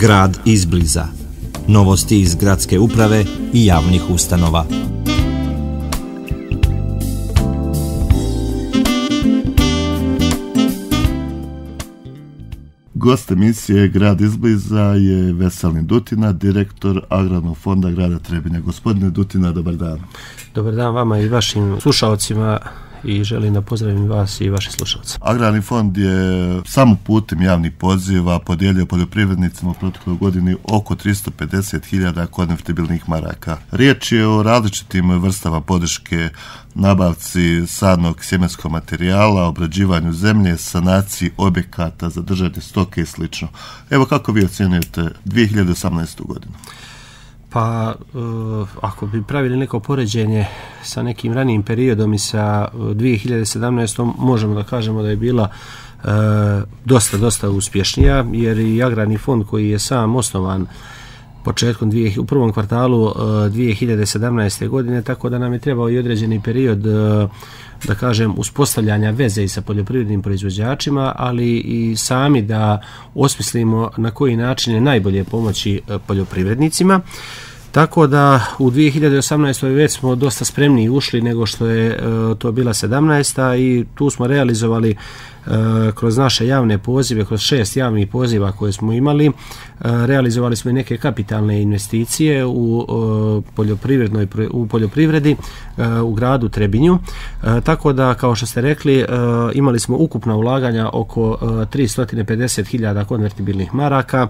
Grad izbliza. Novosti iz gradske uprave i javnih ustanova. Gost emisije Grad izbliza je Veselin Dutina, direktor Agrarnog fonda grada Trebinja. Gospodine Dutina, dobar dan. Dobar dan vama i vašim slušalcima i želim da pozdravim vas i vaše slušalce. Agrarni fond je samo putem javnih poziva podijelio poljoprivrednicima u protokoj godini oko 350.000 konvertibilnih maraka. Riječ je o različitim vrstama podrške nabavci sadnog sjemenskog materijala, obrađivanju zemlje, sanaciji objekata za držanje stoke i sl. Evo kako vi ocjenujete 2018. godinu? Pa, e, ako bi pravili neko poređenje sa nekim ranijim periodom i sa 2017. Eh, možemo da kažemo da je bila e, dosta, dosta uspješnija, jer i agrarni fond koji je sam osnovan početkom dvije, u prvom kvartalu e, 2017. godine, tako da nam je trebao i određeni period e, da kažem uspostavljanja veze i sa poljoprivrednim proizvođačima, ali i sami da osmislimo na koji način je najbolje pomoći poljoprivrednicima. E, Tako da u 2018. već smo dosta spremni ušli nego što je e, to bila 17. i tu smo realizovali Eh, kroz naše javne pozive, kroz šest javnih poziva koje smo imali, eh, realizovali smo i neke kapitalne investicije u eh, poljoprivrednoj u poljoprivredi u gradu Trebinju. Tako da kao što ste rekli, imali smo ukupna ulaganja oko 350.000 konvertibilnih maraka.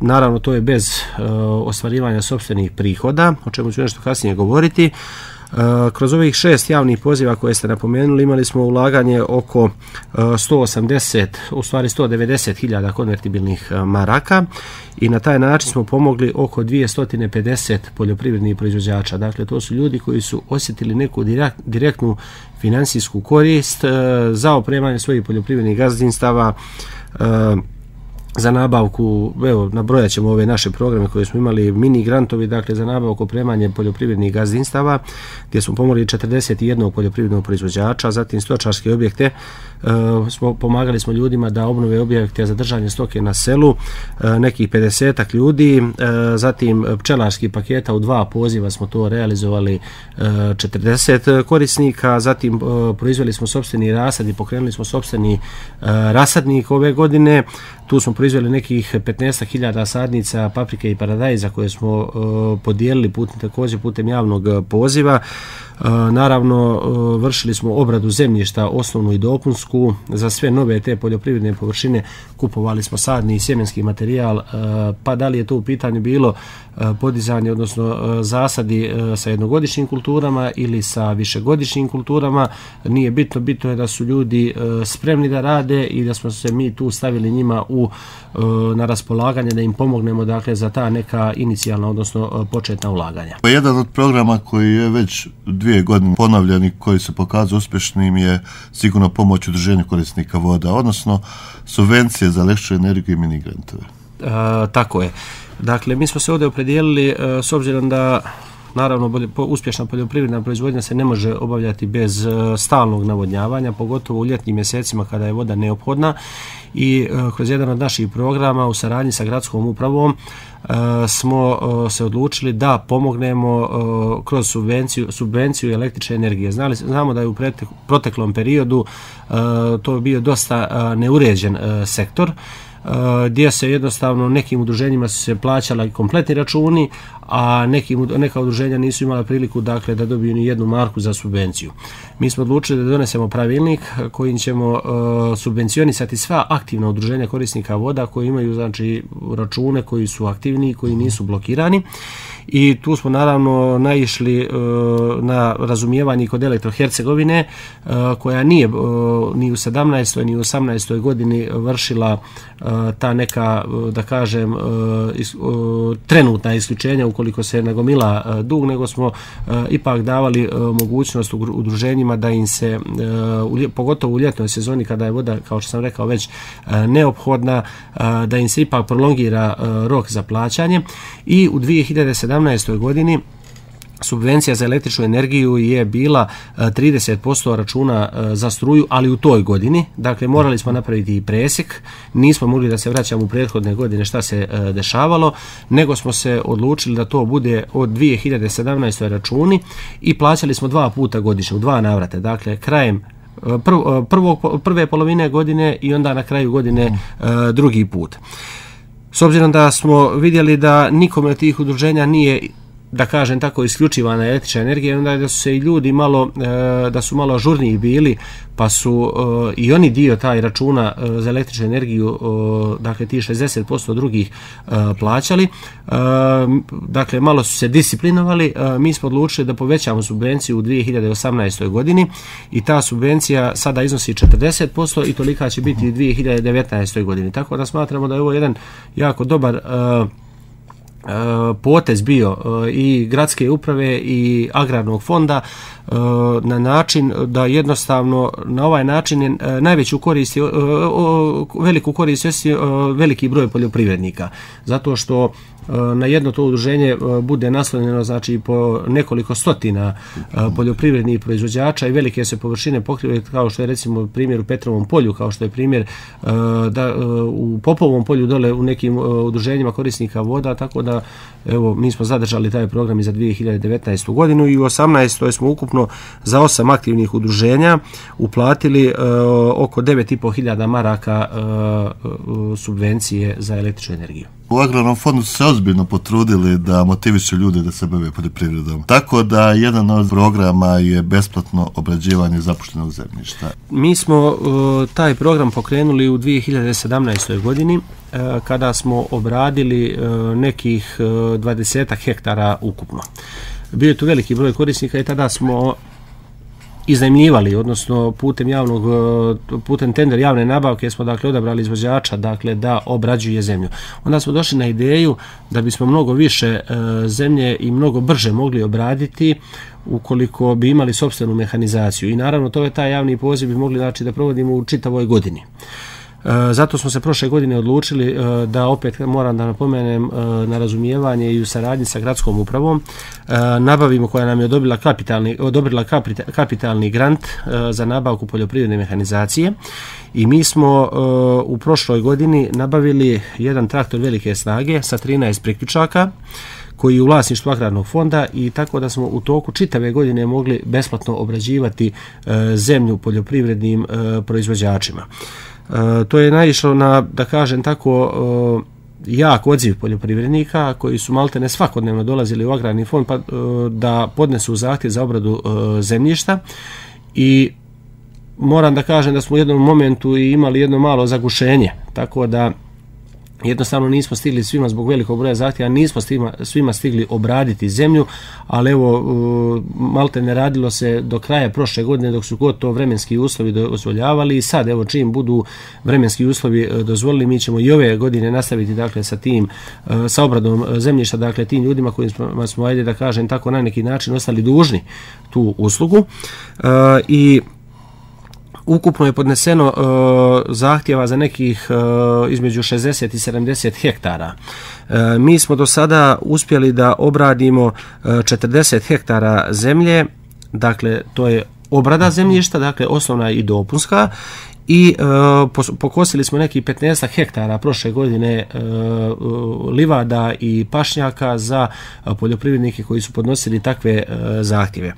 Naravno to je bez ostvarivanja sopstvenih prihoda, o čemu ću nešto kasnije govoriti. E, kroz ovih šest javnih poziva koje ste napomenuli imali smo ulaganje oko 180, e, u stvari 190.000 konvertibilnih e, maraka i na taj način smo pomogli oko 250 poljoprivrednih proizvođača. Dakle, to su ljudi koji su osjetili neku direktnu finansijsku korist za opremanje svojih poljoprivrednih gazdinstava, za nabavku, evo, nabrojat ćemo ove naše programe koje smo imali, mini grantovi, dakle, za nabavku opremanje poljoprivrednih gazdinstava, gdje smo pomogli 41 poljoprivrednog proizvođača, zatim stočarske objekte, e, smo, pomagali smo ljudima da obnove objekte za držanje stoke na selu, e, nekih 50 ljudi, e, zatim pčelarski paketa, u dva poziva smo to realizovali e, 40 korisnika, zatim e, proizveli smo sobstveni rasad i pokrenuli smo sobstveni e, rasadnik ove godine, Tu smo proizveli nekih 15.000 sadnica paprike i paradajza koje smo e, podijelili putem, takođe putem javnog poziva. E, naravno, e, vršili smo obradu zemljišta, osnovnu i dopunsku. Za sve nove te poljoprivredne površine kupovali smo sadni i sjemenski materijal. E, pa da li je to u pitanju bilo podizanje, odnosno zasadi sa jednogodišnjim kulturama ili sa višegodišnjim kulturama. Nije bitno, bitno je da su ljudi spremni da rade i da smo se mi tu stavili njima u, na raspolaganje da im pomognemo dakle, za ta neka inicijalna, odnosno početna ulaganja. Jedan od programa koji je već dvije godine ponavljeni koji se pokazu uspješnim je sigurno pomoć u drženju korisnika voda, odnosno subvencije za lešću energiju i minigrantove. E, tako je. Dakle, mi smo se ovdje opredijelili e, s obzirom da Naravno, bolje, po, uspješna poljoprivredna proizvodnja se ne može obavljati bez e, stalnog navodnjavanja, pogotovo u ljetnim mjesecima kada je voda neophodna i e, kroz jedan od naših programa u saradnji sa gradskom upravom Eh, smo eh, se odlučili da pomognemo eh, kroz subvenciju, subvenciju električne energije. Znali, znamo da je u proteklom periodu to bio dosta neuređen sektor. Eh, gdje se jednostavno nekim udruženjima su se plaćala kompletni računi, a nekim, neka udruženja nisu imala priliku dakle da dobiju ni jednu marku za subvenciju. Mi smo odlučili da donesemo pravilnik kojim ćemo uh, subvencionisati sva aktivna udruženja korisnika voda koji imaju znači račune koji su aktivni i koji nisu blokirani i tu smo naravno naišli e, na razumijevanje kod elektrohercegovine e, koja nije e, ni u 17. ni u 18. godini vršila e, ta neka e, da kažem e, is, e, trenutna isključenja ukoliko se nagomila e, dug nego smo e, ipak davali e, mogućnost udruženjima da im se e, u, pogotovo u ljetnoj sezoni kada je voda kao što sam rekao već e, neophodna e, da im se ipak prolongira e, rok za plaćanje i u 2017 2017. godini subvencija za električnu energiju je bila 30% e, računa e, za struju, ali u toj godini. Dakle, morali smo napraviti i presjek. Nismo mogli da se vraćamo u prethodne godine šta se e, dešavalo, nego smo se odlučili da to bude od 2017. računi i plaćali smo dva puta godišnje, u dva navrate. Dakle, krajem prvog, prve polovine godine i onda na kraju godine drugi put. S obzirom da smo vidjeli da nikome od tih udruženja nije da kažem tako isključivana električna energija onda da su se i ljudi malo e, da su malo žurniji bili pa su e, i oni dio taj računa e, za električnu energiju dakle ti 60% drugih plaćali dakle malo su se disciplinovali mi smo odlučili da povećamo subvenciju u 2018. godini i ta subvencija sada iznosi 40% i tolika će biti u 2019. godini tako da smatramo da je ovo jedan jako dobar E, potez bio e, i gradske uprave i agrarnog fonda e, na način da jednostavno na ovaj način je najveću korist veliku korist veliki broj poljoprivrednika zato što E, na jedno to udruženje e, bude naslovljeno znači po nekoliko stotina e, poljoprivrednih proizvođača i velike se površine pokrivaju kao što je recimo primjer u Petrovom polju, kao što je primjer da u Popovom polju dole u nekim udruženjima korisnika voda, tako da evo mi smo zadržali taj program i za 2019. godinu i u 18. smo ukupno za osam aktivnih udruženja uplatili oko 9.500 maraka subvencije za električnu energiju u Agronom fondu se ozbiljno potrudili da motiviše ljude da se bave poljoprivredom. Tako da jedan od programa je besplatno obrađivanje zapuštenog zemljišta. Mi smo e, taj program pokrenuli u 2017. godini e, kada smo obradili e, nekih 20 hektara ukupno. Bio je tu veliki broj korisnika i tada smo iznajmljivali, odnosno putem javnog, e, putem tender javne nabavke smo dakle odabrali izvođača dakle da obrađuje zemlju. Onda smo došli na ideju da bismo mnogo više e, zemlje i mnogo brže mogli obraditi ukoliko bi imali sopstvenu mehanizaciju i naravno to je taj javni poziv bi mogli znači da provodimo u čitavoj godini. E, zato smo se prošle godine odlučili e, da opet moram da napomenem e, na razumijevanje i u saradnji sa gradskom upravom nabavimo koja nam je odobila kapitalni, odobrila kapitalni grant za nabavku poljoprivredne mehanizacije i mi smo u prošloj godini nabavili jedan traktor velike snage sa 13 priključaka koji je u vlasništvu agrarnog fonda i tako da smo u toku čitave godine mogli besplatno obrađivati zemlju poljoprivrednim proizvođačima. E, to je naišlo na, da kažem tako, e, jak odziv poljoprivrednika koji su malte ne svakodnevno dolazili u agrarni fond pa, e, da podnesu zahtjev za obradu e, zemljišta i moram da kažem da smo u jednom momentu imali jedno malo zagušenje, tako da jednostavno nismo stigli svima zbog velikog broja zahtjeva, nismo svima, svima stigli obraditi zemlju, ali evo malte ne radilo se do kraja prošle godine dok su god to vremenski uslovi dozvoljavali i sad evo čim budu vremenski uslovi e, dozvolili mi ćemo i ove godine nastaviti dakle sa tim, e, sa obradom e, zemljišta dakle tim ljudima kojima smo ajde da kažem tako na neki način ostali dužni tu uslugu i ukupno je podneseno e, zahtjeva za nekih e, između 60 i 70 hektara. E, mi smo do sada uspjeli da obradimo e, 40 hektara zemlje, dakle to je obrada zemljišta, dakle osnovna i dopunska i e, pokosili smo neki 15 hektara prošle godine e, e, livada i pašnjaka za e, poljoprivrednike koji su podnosili takve e, zahtjeve. E,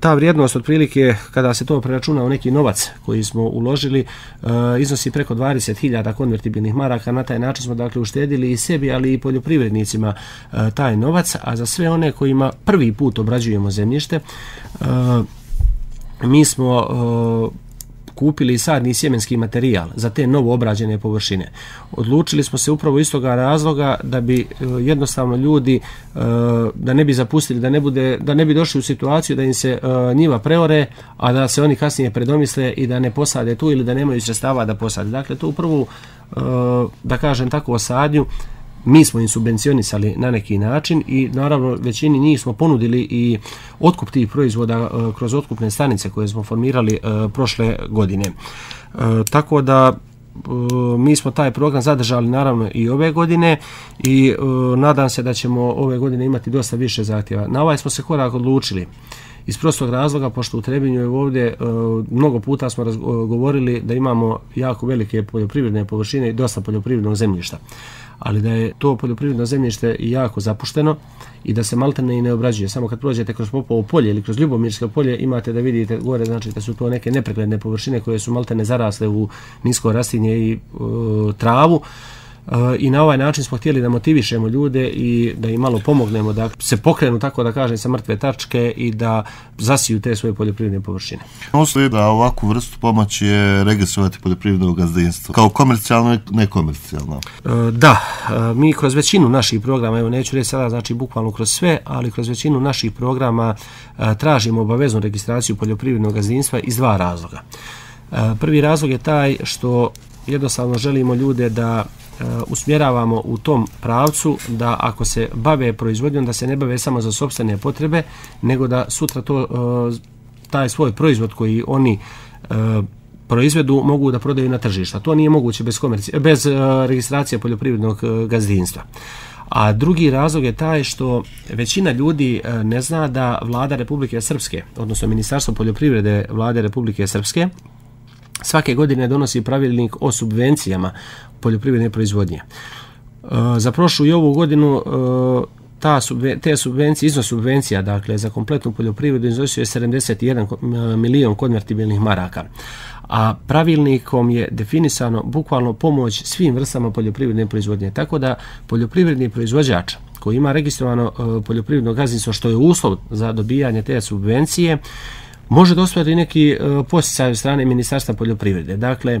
ta vrijednost otprilike kada se to preračuna u neki novac koji smo uložili e, iznosi preko 20.000 konvertibilnih maraka na taj način smo dakle uštedili i sebi ali i poljoprivrednicima e, taj novac a za sve one kojima prvi put obrađujemo zemljište e, mi smo e, kupili i sadni sjemenski materijal za te novo obrađene površine. Odlučili smo se upravo iz toga razloga da bi e, jednostavno ljudi e, da ne bi zapustili, da ne, bude, da ne bi došli u situaciju da im se e, njiva preore, a da se oni kasnije predomisle i da ne posade tu ili da nemaju sredstava da posade. Dakle, to u da kažem tako o osadnju mi smo im subvencionisali na neki način i naravno većini njih smo ponudili i otkup tih proizvoda e, kroz otkupne stanice koje smo formirali e, prošle godine. E, tako da mi smo taj program zadržali naravno i ove godine i nadam se da ćemo ove godine imati dosta više zahtjeva. Na ovaj smo se korak odlučili iz prostog razloga, pošto u Trebinju je ovdje mnogo puta smo govorili da imamo jako velike poljoprivredne površine i dosta poljoprivrednog zemljišta ali da je to poljoprivredno zemljište jako zapušteno i da se maltene i ne obrađuje. Samo kad prođete kroz Popovo polje ili kroz Ljubomirsko polje imate da vidite gore, znači da su to neke nepregledne površine koje su maltene zarasle u nisko rastinje i e, travu. travu i na ovaj način smo htjeli da motivišemo ljude i da im malo pomognemo da se pokrenu tako da kažem sa mrtve tačke i da zasiju te svoje poljoprivredne površine. Osnovi da ovakvu vrstu pomoći je registrovati poljoprivredno gazdinstvo kao komercijalno i nekomercijalno? E, da, e, mi kroz većinu naših programa, evo neću reći sada znači bukvalno kroz sve, ali kroz većinu naših programa e, tražimo obaveznu registraciju poljoprivrednog gazdinstva iz dva razloga. Prvi razlog je taj što jednostavno želimo ljude da E, usmjeravamo u tom pravcu da ako se bave proizvodnjom da se ne bave samo za sobstvene potrebe nego da sutra to e, taj svoj proizvod koji oni e, proizvedu mogu da prodaju na tržišta. To nije moguće bez, komerci, bez registracije poljoprivrednog gazdinstva. A drugi razlog je taj što većina ljudi ne zna da vlada Republike Srpske, odnosno Ministarstvo poljoprivrede vlade Republike Srpske, svake godine donosi pravilnik o subvencijama poljoprivredne proizvodnje. E, za prošlu i ovu godinu e, ta subve, te subvencije, iznos subvencija dakle, za kompletnu poljoprivredu iznosio je 71 milijon konvertibilnih maraka. A pravilnikom je definisano bukvalno pomoć svim vrstama poljoprivredne proizvodnje. Tako da poljoprivredni proizvođač koji ima registrovano e, poljoprivredno gazdinstvo što je uslov za dobijanje te subvencije može dospati i neki e, posjecaj od strane Ministarstva poljoprivrede. Dakle, e,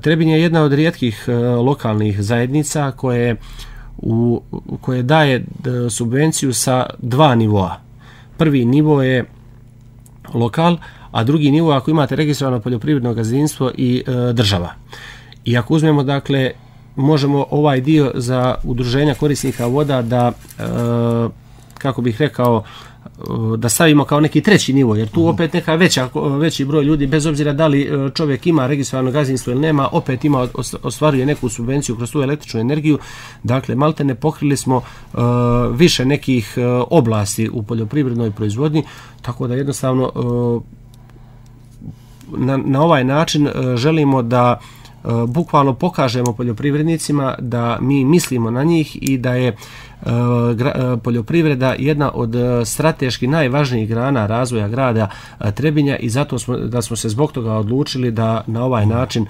Trebinje je jedna od rijetkih e, lokalnih zajednica koje, u, koje daje subvenciju sa dva nivoa. Prvi nivo je lokal, a drugi nivo ako imate registrovano poljoprivredno gazdinstvo i država. I ako uzmemo, dakle, možemo ovaj dio za udruženja korisnika voda da, kako bih rekao, da stavimo kao neki treći nivo, jer tu mhm. opet neka veća, veći broj ljudi, bez obzira da li e, čovjek ima registrovano gazinstvo ili nema, opet ima, ostvaruje neku subvenciju kroz tu električnu energiju. Dakle, malte ne pokrili smo e, više nekih e, oblasti u poljoprivrednoj proizvodnji, tako da jednostavno na, na ovaj način želimo da Eh, bukvalno pokažemo poljoprivrednicima da mi mislimo na njih i da je eh, eh, poljoprivreda jedna od strateški najvažnijih grana razvoja grada Trebinja i zato smo, da smo se zbog toga odlučili da na ovaj način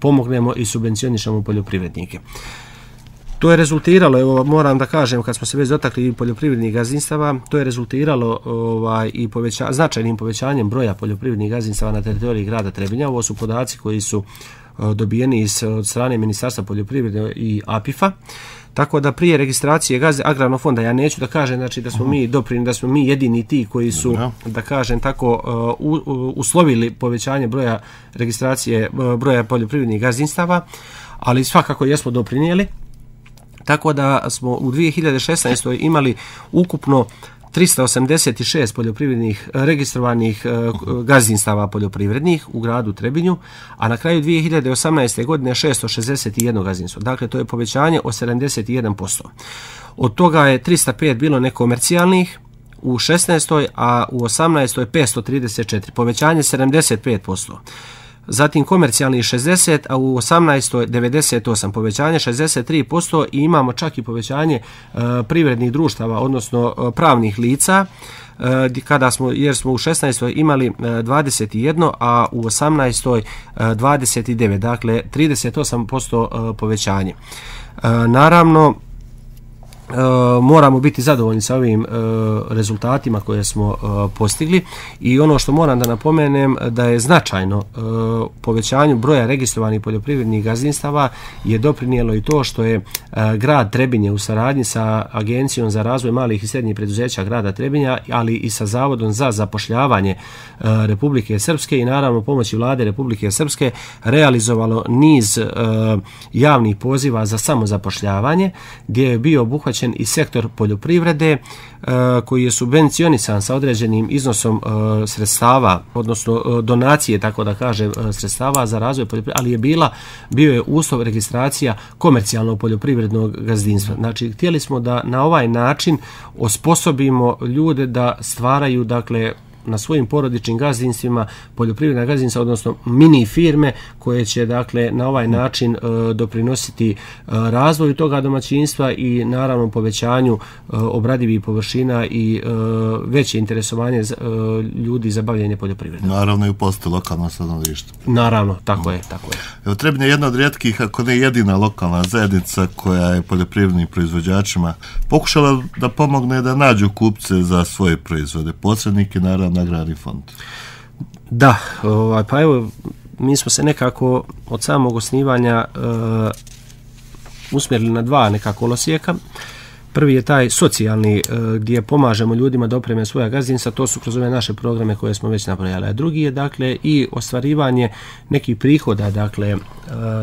pomognemo i subvencionišemo poljoprivrednike. To je rezultiralo, evo moram da kažem kad smo se već dotakli poljoprivrednih gazdinstava, to je rezultiralo ovaj i poveća, značajnim povećanjem broja poljoprivrednih gazdinstava na teritoriji grada Trebinja. Ovo su podaci koji su uh, E, dobijeni iz, od strane Ministarstva poljoprivrede i APIFA. Tako da prije registracije gazde agrarno fonda, ja neću da kažem znači, da smo mhm. mi doprinili, da smo mi jedini ti koji su, Dobre. da kažem tako, e, uslovili povećanje broja registracije, e, broja poljoprivrednih gazdinstava, ali svakako jesmo doprinijeli. Tako da smo u 2016. imali ukupno 386 poljoprivrednih eh, registrovanih eh, gazdinstava poljoprivrednih u gradu Trebinju, a na kraju 2018. godine 661 gazdinstvo. Dakle, to je povećanje o 71%. Od toga je 305 bilo nekomercijalnih, u 16. a u 18. 534, povećanje 75% zatim komercijalni 60, a u 18. 98 povećanje 63% i imamo čak i povećanje e, privrednih društava, odnosno e, pravnih lica, e, kada smo, jer smo u 16. imali 21, a u 18. 29, dakle 38% povećanje. naravno, Eh, moramo biti zadovoljni sa ovim e, rezultatima koje smo e, postigli i ono što moram da napomenem da je značajno e, povećanju broja registrovanih poljoprivrednih gazdinstava je doprinijelo i to što je e, grad Trebinje u saradnji sa Agencijom za razvoj malih i srednjih preduzeća grada Trebinja ali i sa Zavodom za zapošljavanje e, Republike Srpske i naravno pomoći vlade Republike Srpske realizovalo niz e, javnih poziva za samozapošljavanje gdje je bio obuhvaćen obuhvaćen i sektor poljoprivrede e, koji je subvencionisan sa određenim iznosom e, sredstava, odnosno e, donacije, tako da kaže, sredstava za razvoj poljoprivrede, ali je bila, bio je uslov registracija komercijalnog poljoprivrednog gazdinstva. Znači, htjeli smo da na ovaj način osposobimo ljude da stvaraju, dakle, na svojim porodičnim gazdinstvima, poljoprivredna gazdinstva, odnosno mini firme koje će dakle na ovaj mm. način e, doprinositi e, razvoju toga domaćinstva i naravno povećanju e, obradivih površina i veće interesovanje ljudi za bavljanje poljoprivredom. Naravno i u posti lokalno stanovništvo. Naravno, tako je, tako je. Evo, trebne jedna od rijetkih, ako ne jedina lokalna zajednica koja je poljoprivrednim proizvođačima pokušala da pomogne da nađu kupce za svoje proizvode. Posrednike, naravno, nagradi fond. Da, ovaj, pa evo, mi smo se nekako od samog osnivanja uh, usmjerili na dva nekako losijeka. Prvi je taj socijalni eh, gdje pomažemo ljudima da opreme svoja gazdinstva, to su kroz ove naše programe koje smo već napravili. A drugi je dakle i ostvarivanje nekih prihoda dakle eh,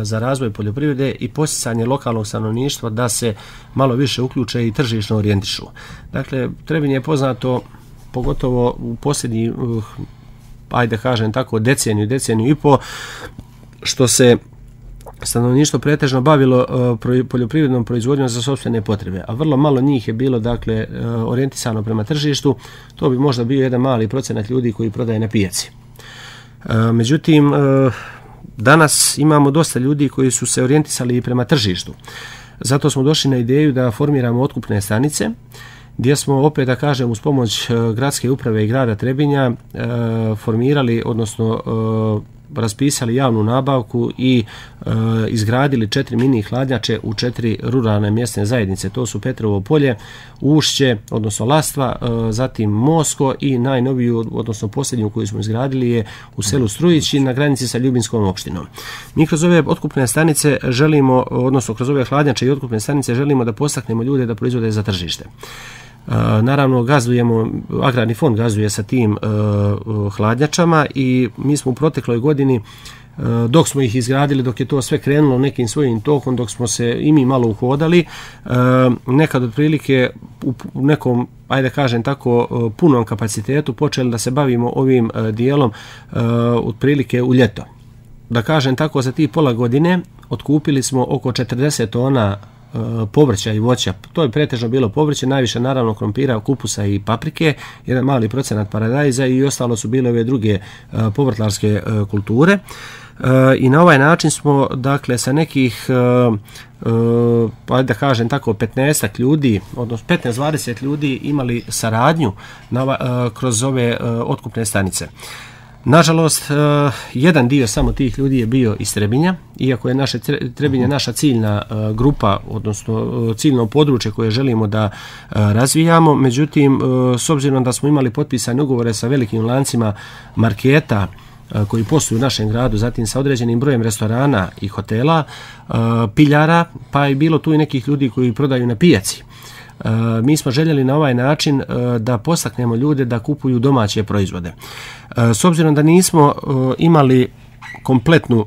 za razvoj poljoprivrede i posticanje lokalnog stanovništva da se malo više uključe i tržišno orijentišu. Dakle, Trebin je poznato pogotovo u posljednji, uh, ajde kažem tako, deceniju, deceniju i po, što se stanovništvo pretežno bavilo uh, poljoprivrednom proizvodnjom za sobstvene potrebe, a vrlo malo njih je bilo dakle uh, orijentisano prema tržištu, to bi možda bio jedan mali procenat ljudi koji prodaje na pijaci. Uh, međutim, danas imamo dosta ljudi koji su se orijentisali prema tržištu. Zato smo došli na ideju da formiramo otkupne stanice, gdje smo opet da kažem uz pomoć e, gradske uprave i grada Trebinja e, formirali odnosno e, raspisali javnu nabavku i e, izgradili četiri mini hladnjače u četiri ruralne mjesne zajednice to su Petrovo polje, Ušće odnosno Lastva, e, zatim Mosko i najnoviju odnosno posljednju koju smo izgradili je u selu Strujići na granici sa Ljubinskom opštinom mi kroz ove otkupne stanice želimo odnosno kroz ove hladnjače i otkupne stanice želimo da postaknemo ljude da proizvode za tržište Eh, naravno, gazujemo, agrarni fond gazuje sa tim eh, eh, hladnjačama i mi smo u protekloj godini dok smo ih izgradili, dok je to sve krenulo nekim svojim tokom, dok smo se i mi malo uhodali, nekad od prilike u nekom, ajde kažem tako, punom kapacitetu počeli da se bavimo ovim dijelom od prilike u ljeto. Da kažem tako, za ti pola godine otkupili smo oko 40 tona E, povrća i voća. To je pretežno bilo povrće, najviše naravno krompira, kupusa i paprike, jedan mali procenat paradajza i ostalo su bile ove druge e, povrtlarske e, kulture. I na ovaj način smo, dakle, sa nekih, pa da kažem tako, 15 ljudi, odnosno 15-20 ljudi imali saradnju na, kroz ove otkupne stanice. Nažalost, e, jedan dio samo tih ljudi je bio iz Trebinja, iako je naše Trebinje mhm. naša ciljna e, grupa, odnosno e, ciljno područje koje želimo da razvijamo, međutim, s obzirom da smo imali potpisane ugovore sa velikim lancima marketa, koji posluju u našem gradu, zatim sa određenim brojem restorana i hotela, piljara, pa je bilo tu i nekih ljudi koji prodaju na pijaci. E, mi smo željeli na ovaj način e, da postaknemo ljude da kupuju domaće proizvode. E, s obzirom da nismo e, imali kompletnu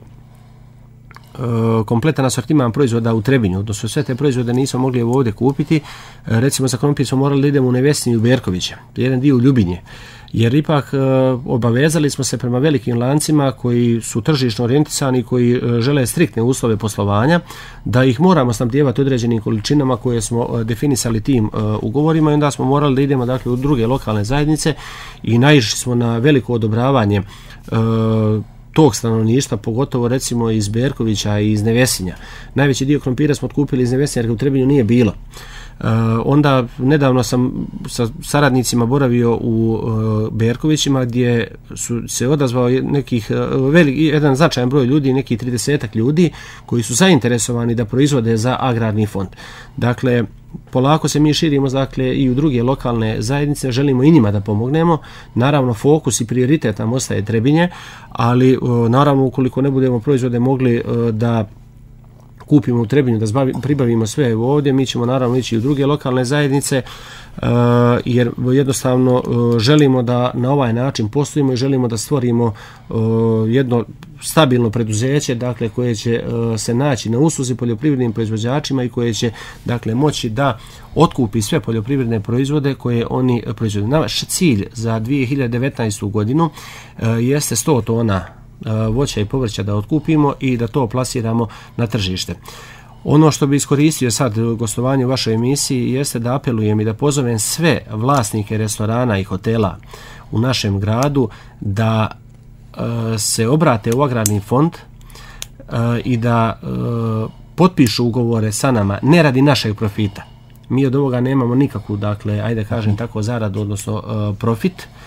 kompletan asortiman proizvoda u Trebinju, odnosno sve te proizvode nismo mogli ovdje kupiti, recimo za krompir smo morali da idemo u Nevesinju u Berkoviće, jedan dio u Ljubinje. Uh, jer ipak e, obavezali smo se prema velikim lancima koji su tržišno orijentisani koji e, žele striktne uslove poslovanja da ih moramo snabdjevati određenim količinama koje smo e, definisali tim ugovorima i onda smo morali da idemo dakle, u druge lokalne zajednice i naišli smo na veliko odobravanje tog stanovništva, pogotovo recimo iz Berkovića i iz Nevesinja. Najveći dio krompira smo otkupili iz Nevesinja jer u Trebinju nije bilo. Eh, onda nedavno sam sa saradnicima boravio u e, Berkovićima gdje su se odazvao nekih e, velik, jedan značajan broj ljudi, neki 30 ljudi koji su zainteresovani da proizvode za agrarni fond. Dakle, polako se mi širimo dakle, i u druge lokalne zajednice, želimo i njima da pomognemo. Naravno, fokus i prioritet nam ostaje Trebinje, ali e, naravno, ukoliko ne budemo proizvode mogli e, da kupimo u Trebinju, da zbavi, pribavimo sve ovdje, mi ćemo naravno ići u druge lokalne zajednice, uh, jer jednostavno uh, želimo da na ovaj način postojimo i želimo da stvorimo uh, jedno stabilno preduzeće, dakle, koje će uh, se naći na usluzi poljoprivrednim proizvođačima i koje će, dakle, moći da otkupi sve poljoprivredne proizvode koje oni proizvode. Naš cilj za 2019. godinu uh, jeste 100 tona E, voća i povrća da otkupimo i da to plasiramo na tržište. Ono što bi iskoristio sad gostovanje u vašoj emisiji jeste da apelujem i da pozovem sve vlasnike restorana i hotela u našem gradu da e, se obrate u agrarni fond e, i da potpišu ugovore sa nama ne radi našeg profita. Mi od ovoga nemamo nikakvu, dakle, ajde kažem mhm. tako, zaradu, odnosno profit, uh,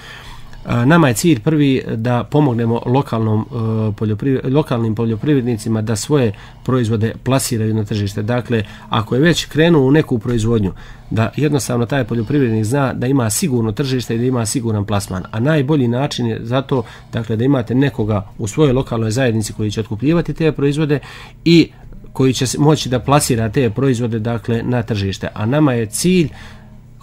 Nama je cilj prvi da pomognemo lokalnom, e, poljopriv... lokalnim poljoprivrednicima da svoje proizvode plasiraju na tržište. Dakle, ako je već krenuo u neku proizvodnju, da jednostavno taj poljoprivrednik zna da ima sigurno tržište i da ima siguran plasman. A najbolji način je zato dakle, da imate nekoga u svojoj lokalnoj zajednici koji će otkupljivati te proizvode i koji će moći da plasira te proizvode dakle, na tržište. A nama je cilj uh,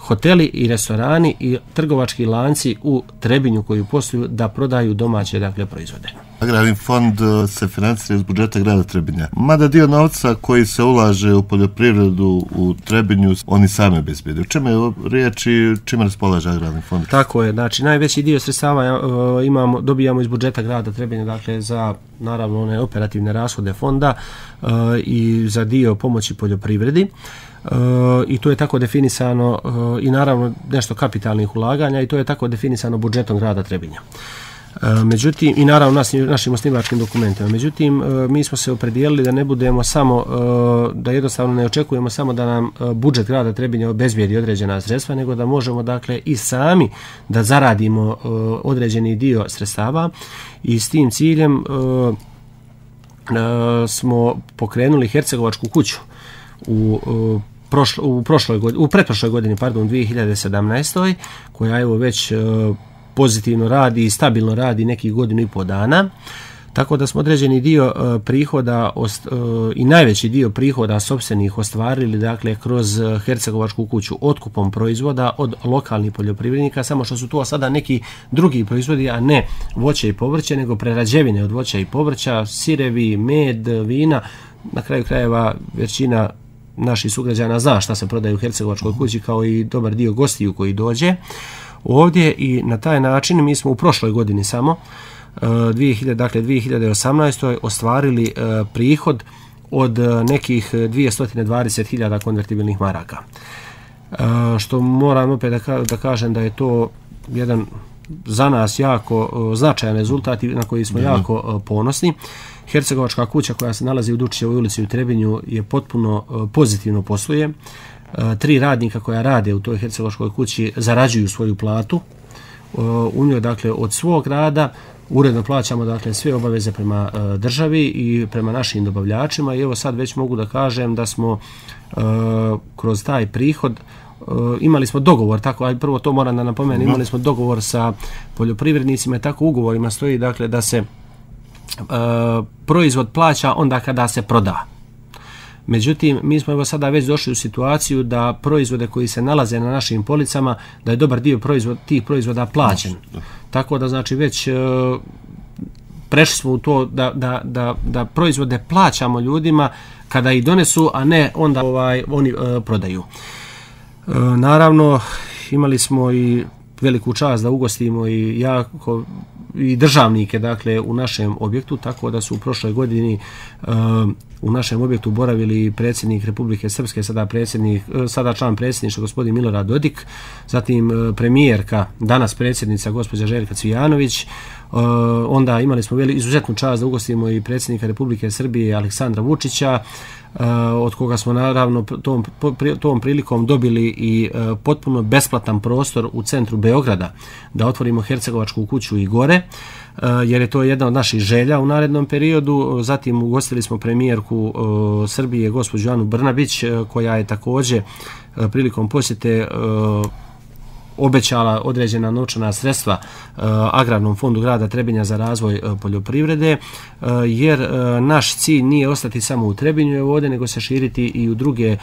hoteli i restorani i trgovački lanci u Trebinju koji posluju da prodaju domaće dakle, proizvode. Agrarni fond e, se financira iz budžeta grada Trebinja. Mada dio novca koji se ulaže u poljoprivredu u Trebinju, oni same bezbede. U čemu je riječ i čime raspolaže Agrarni fond? Tako je, znači najveći dio sredstava e, imamo, dobijamo iz budžeta grada Trebinja, dakle za naravno one operativne rashode fonda e, i za dio pomoći poljoprivredi i to je tako definisano eh, i naravno nešto kapitalnih ulaganja i to je tako definisano budžetom grada Trebinja. Eh, međutim, i naravno nas, našim osnivačkim dokumentima. Međutim, eh, mi smo se opredijelili da ne budemo samo, da jednostavno ne očekujemo samo da nam budžet grada Trebinja obezbjedi određena sredstva, nego da možemo dakle i sami da zaradimo određeni dio sredstava i s tim ciljem smo pokrenuli Hercegovačku kuću u prošlo, u prošloj godini, u pretprošloj godini, pardon, 2017. koja evo već e, pozitivno radi i stabilno radi nekih godinu i po dana. Tako da smo određeni dio e, prihoda ost, e, i najveći dio prihoda sobstvenih ostvarili dakle kroz e, Hercegovačku kuću otkupom proizvoda od lokalnih poljoprivrednika, samo što su to sada neki drugi proizvodi, a ne voće i povrće, nego prerađevine od voća i povrća, sirevi, med, vina, na kraju krajeva većina naši sugrađana zna šta se prodaje u Hercegovačkoj kući kao i dobar dio gostiju koji dođe ovdje i na taj način mi smo u prošloj godini samo 2000, e, dakle 2018. ostvarili e, prihod od e, nekih 220.000 konvertibilnih maraka. Što moram opet da kažem da je to jedan za nas jako značajan rezultat na koji smo jako ponosni. Hercegovačka kuća koja se nalazi u Dučiće u ulici u Trebinju je potpuno e, pozitivno posluje. E, tri radnika koja rade u toj Hercegovačkoj kući zarađuju svoju platu. E, u njoj, dakle, od svog rada uredno plaćamo dakle, sve obaveze prema državi i prema našim dobavljačima. I evo sad već mogu da kažem da smo kroz taj prihod imali smo dogovor, tako, ali prvo to moram da napomenem, mhm. imali smo dogovor sa poljoprivrednicima i tako ugovorima stoji dakle, da se E, proizvod plaća onda kada se proda. Međutim, mi smo evo sada već došli u situaciju da proizvode koji se nalaze na našim policama, da je dobar dio proizvod, tih proizvoda plaćen. Tako da znači već e, prešli smo u to da, da, da, da proizvode plaćamo ljudima kada ih donesu, a ne onda ovaj oni e, prodaju. E, naravno, imali smo i veliku čast da ugostimo i jako i državnike dakle u našem objektu tako da su u prošloj godini e, u našem objektu boravili predsjednik Republike Srpske sada predsjednik eh, sada član predsjedništva gospodin Milorad Dodik zatim e, premijerka danas predsjednica gospođa Željka Cvijanović onda imali smo veli izuzetnu čast da ugostimo i predsjednika Republike Srbije Aleksandra Vučića. Eh, od koga smo naravno tom, tom prilikom dobili i eh, potpuno besplatan prostor u centru Beograda da otvorimo Hercegovačku kuću i gore eh, jer je to jedna od naših želja u narednom periodu. Zatim ugostili smo premijerku Srbije, gospođu Anu Brnabić, koja je takođe prilikom posjete obećala određena novčana sredstva eh, Agrarnom fondu grada Trebinja za razvoj eh, poljoprivrede, eh, jer naš cilj nije ostati samo u Trebinju i vode, nego se širiti i u druge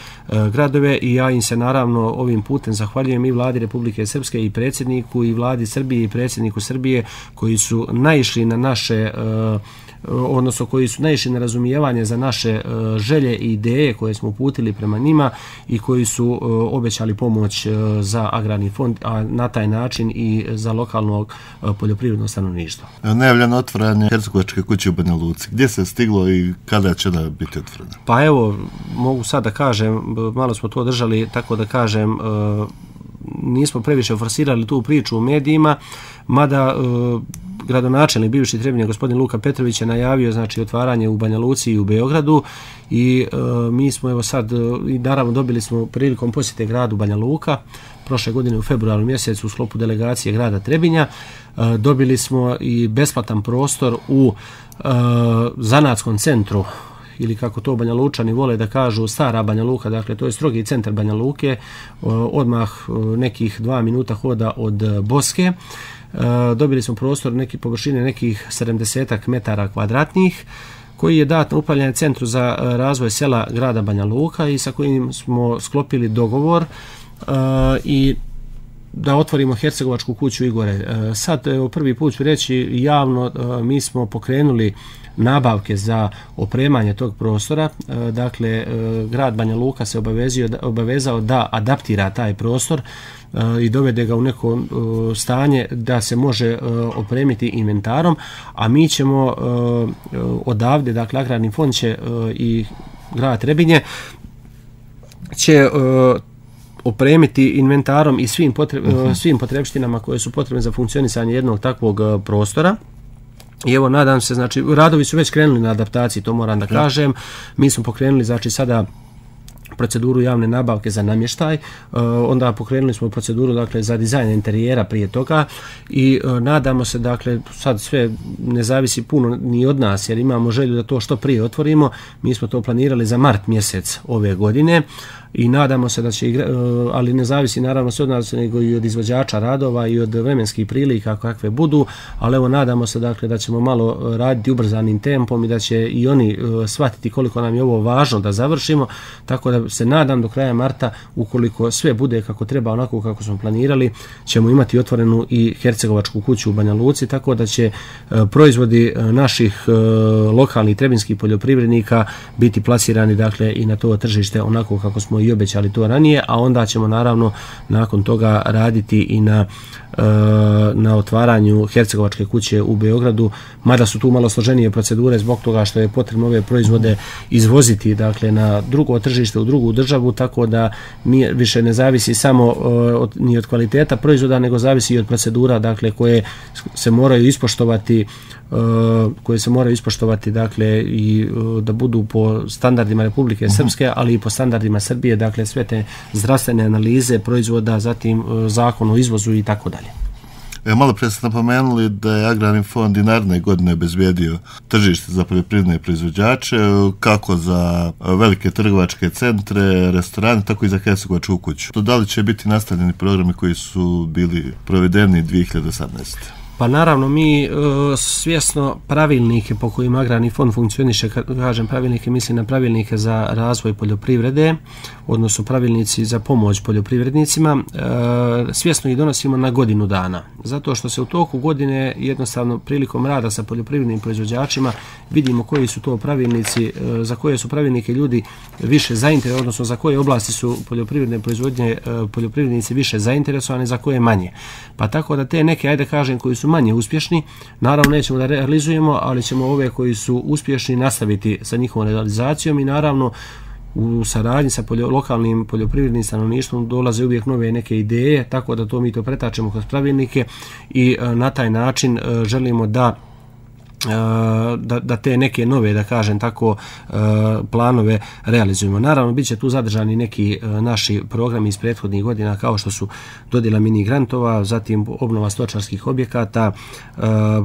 gradove i ja im se naravno ovim putem zahvaljujem i vladi Republike Srpske i predsjedniku i vladi Srbije i predsjedniku Srbije koji su naišli na naše uh, Eh, odnosno koji su najviše nerazumijevanje za naše eh, želje i ideje koje smo uputili prema njima i koji su eh, obećali pomoć za agrarni fond, a na taj način i za lokalno poljoprivredno stanovništvo. E, najavljeno otvaranje Hercegovačke kuće u Banja Luci. Gdje se stiglo i kada će da biti otvoreno? Pa evo, mogu sad da kažem, malo smo to držali, tako da kažem, nismo previše forsirali tu priču u medijima, mada gradonačelnik bivši Trebinja gospodin Luka Petrović je najavio znači otvaranje u Banja Luci i u Beogradu i e, mi smo evo sad e, i naravno dobili smo prilikom posjete gradu Banja Luka prošle godine u februaru mjesecu u sklopu delegacije grada Trebinja e, dobili smo i besplatan prostor u e, zanatskom centru ili kako to Banja Lučani vole da kažu stara Banja Luka, dakle to je strogi centar Banja Luke, e, odmah e, nekih dva minuta hoda od Boske. E, dobili smo prostor neki površine nekih 70 metara kvadratnih koji je dat na upravljanje centru za e, razvoj sela grada Banja Luka i sa kojim smo sklopili dogovor e, i da otvorimo Hercegovačku kuću Igore. E, sad, evo, prvi put ću reći javno, e, mi smo pokrenuli nabavke za opremanje tog prostora. E, dakle, grad Banja Luka se obavezio, obavezao da adaptira taj prostor i dovede ga u neko stanje da se može opremiti inventarom, a mi ćemo odavde, dakle, Agrarni fond će i grad Trebinje će opremiti inventarom i svim, potre, uh, mhm. eh, svim potrebštinama koje su potrebne za funkcionisanje jednog takvog eh, prostora. I evo, nadam se, znači, radovi su već krenuli na adaptaciji, to moram da kažem. Mi smo pokrenuli, znači, sada proceduru javne nabavke za namještaj, eh, onda pokrenuli smo proceduru dakle za dizajn interijera prije toga i nadamo se dakle sad sve ne zavisi puno ni od nas jer imamo želju da to što prije otvorimo. Mi smo to planirali za mart mjesec ove godine i nadamo se da će eh, ali ne zavisi naravno sve od nas nego i od izvođača radova i od vremenskih prilika kakve budu ali evo nadamo se dakle da ćemo malo eh, raditi ubrzanim tempom i da će i oni eh, shvatiti koliko nam je ovo važno da završimo tako da se nadam do kraja marta ukoliko sve bude kako treba onako kako smo planirali ćemo imati otvorenu i Hercegovačku kuću u Banja Luci tako da će proizvodi naših lokalnih trebinskih poljoprivrednika biti plasirani dakle i na to tržište onako kako smo smo i obećali to ranije, a onda ćemo naravno nakon toga raditi i na e, na otvaranju Hercegovačke kuće u Beogradu, mada su tu malo složenije procedure zbog toga što je potrebno ove proizvode izvoziti dakle, na drugo tržište, u drugu državu, tako da nije, više ne zavisi samo e, od, ni od kvaliteta proizvoda, nego zavisi i od procedura dakle, koje se moraju ispoštovati uh, Eh, koje se moraju ispoštovati dakle i eh, da budu po standardima Republike mhm. Srpske ali i po standardima Srbije dakle sve te zdravstvene analize proizvoda zatim eh, zakon o izvozu i tako dalje E, malo pre ste napomenuli da je Agrarni fond i naredne godine obezbijedio tržište za poljoprivredne proizvođače, kako za velike trgovačke centre, restorane, tako i za Hercegovačku kuću. To da li će biti nastavljeni programi koji su bili provedeni 2018. Pa naravno, mi e, svjesno pravilnike po kojima Agrarni fond funkcioniše, kažem pravilnike, mislim na pravilnike za razvoj poljoprivrede, odnosno pravilnici za pomoć poljoprivrednicima, e, svjesno ih donosimo na godinu dana. Zato što se u toku godine, jednostavno prilikom rada sa poljoprivrednim proizvođačima, vidimo koji su to pravilnici, e, za koje su pravilnike ljudi više zainteresovani, odnosno za koje oblasti su poljoprivredne proizvodnje e, poljoprivrednici više zainteresovani, za koje manje. Pa tako da te neke, ajde kažem, koji su manje uspješni, naravno nećemo da realizujemo, ali ćemo ove koji su uspješni nastaviti sa njihovom realizacijom i naravno u saradnji sa poljo, lokalnim poljoprivrednim stanovništvom dolaze uvijek nove neke ideje, tako da to mi to pretačemo kroz pravilnike i e, na taj način želimo da E, da, da te neke nove, da kažem tako, e, planove realizujemo. Naravno, bit će tu zadržani neki e, naši programi iz prethodnih godina, kao što su dodjela mini grantova, zatim obnova stočarskih objekata,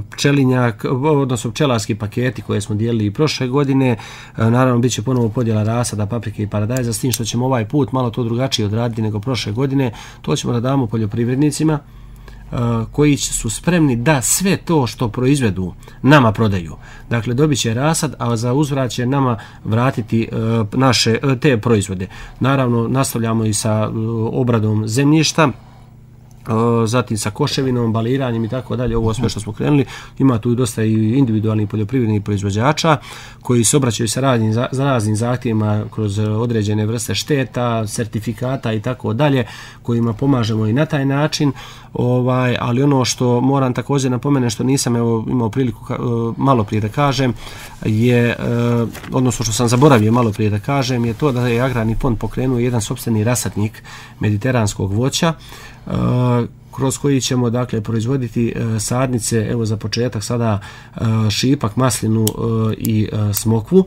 pčelinjak, odnosno pčelarski paketi koje smo dijelili i prošle godine. Naravno, bit će ponovo podjela rasada, paprike i paradajza, s tim što ćemo ovaj put malo to drugačije odraditi nego prošle godine. To ćemo da damo poljoprivrednicima, koji su spremni da sve to što proizvedu nama prodaju. Dakle, dobit će rasad, a za uzvrat će nama vratiti e, naše e, te proizvode. Naravno, nastavljamo i sa e, obradom zemljišta, zatim sa koševinom, baliranjem i tako dalje, ovo sve što smo krenuli. Ima tu dosta i individualnih poljoprivrednih proizvođača koji se obraćaju sa raznim, za raznim zahtjevima kroz određene vrste šteta, certifikata i tako dalje, kojima pomažemo i na taj način. Ovaj, ali ono što moram također napomenem, što nisam evo, imao priliku e, malo prije da kažem, je, e, odnosno što sam zaboravio malo prije da kažem, je to da je Agrani fond pokrenuo jedan sobstveni rasadnik mediteranskog voća, kroz koji ćemo dakle proizvoditi e, sadnice, evo za početak sada e, šipak, maslinu e, i smokvu.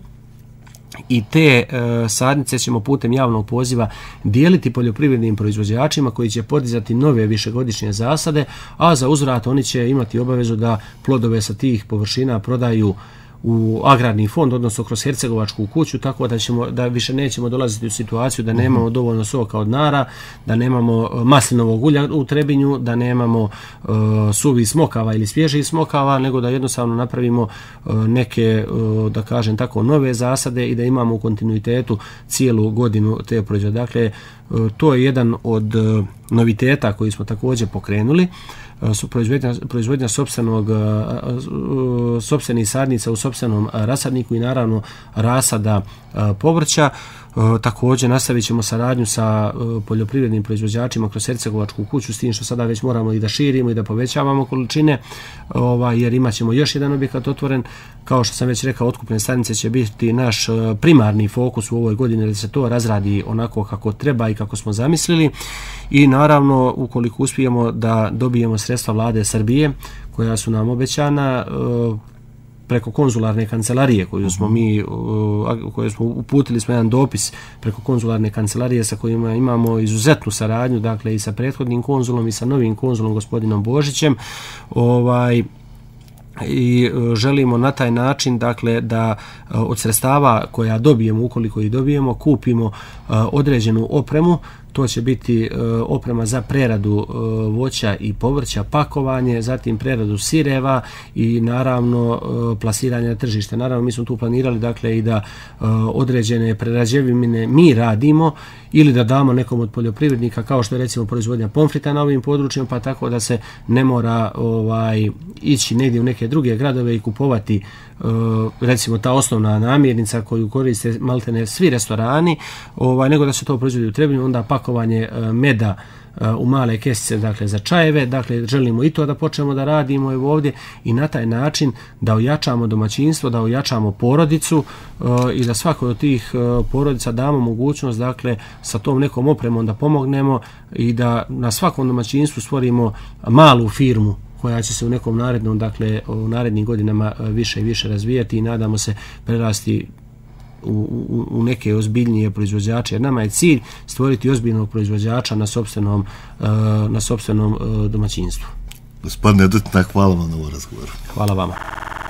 I te sadnice ćemo putem javnog poziva dijeliti poljoprivrednim proizvođačima koji će podizati nove višegodišnje zasade, a za uzvrat oni će imati obavezu da plodove sa tih površina prodaju uh, u agrarni fond, odnosno kroz Hercegovačku kuću, tako da, ćemo, da više nećemo dolaziti u situaciju da nemamo dovoljno soka od nara, da nemamo e, maslinovog ulja u Trebinju, da nemamo uh, suvi smokava ili svježi smokava, nego da jednostavno napravimo uh, neke, uh, da kažem tako, nove zasade i da imamo u kontinuitetu cijelu godinu te proizvode. Dakle, uh, to je jedan od uh, noviteta koji smo također pokrenuli. Uh, E, su proizvodnja, proizvodnja sopstvenog e, e, sopstvenih sadnica u sopstvenom rasadniku i naravno rasada povrća. Također nastavit ćemo saradnju sa poljoprivrednim proizvođačima kroz Hercegovačku kuću s tim što sada već moramo i da širimo i da povećavamo količine ovaj, jer imat ćemo još jedan objekat otvoren. Kao što sam već rekao, otkupne stanice će biti naš primarni fokus u ovoj godini da se to razradi onako kako treba i kako smo zamislili i naravno ukoliko uspijemo da dobijemo sredstva vlade Srbije koja su nam obećana e, preko konzularne kancelarije koju smo mi e, koje smo uputili smo jedan dopis preko konzularne kancelarije sa kojima imamo izuzetnu saradnju dakle i sa prethodnim konzulom i sa novim konzulom gospodinom Božićem ovaj i e, želimo na taj način dakle da od sredstava koja dobijemo ukoliko ih dobijemo kupimo određenu opremu to će biti e, oprema za preradu e, voća i povrća, pakovanje, zatim preradu sireva i naravno e, plasiranje na tržište. Naravno mi smo tu planirali dakle i da određene prerađevine mi radimo ili da damo nekom od poljoprivrednika kao što je recimo proizvodnja pomfrita na ovim područjima pa tako da se ne mora ovaj ići negdje u neke druge gradove i kupovati recimo ta osnovna namirnica koju koriste maltene svi restorani ovaj nego da se to proizvodi u Trebinju onda pak pakovanje e, meda e, u male kesice dakle za čajeve dakle želimo i to da počnemo da radimo evo ovdje i na taj način da ojačamo domaćinstvo da ojačamo porodicu e, i da svakoj od tih e, porodica damo mogućnost dakle sa tom nekom opremom da pomognemo i da na svakom domaćinstvu stvorimo malu firmu koja će se u nekom narednom dakle u narednim godinama više i više razvijati i nadamo se prerasti u, u, u neke ozbiljnije proizvođače. Jer nama je cilj stvoriti ozbiljnog proizvođača na sobstvenom, uh, e, na sobstvenom uh, e, domaćinstvu. Gospodine Dutina, hvala vam na ovom razgovoru. Hvala vama.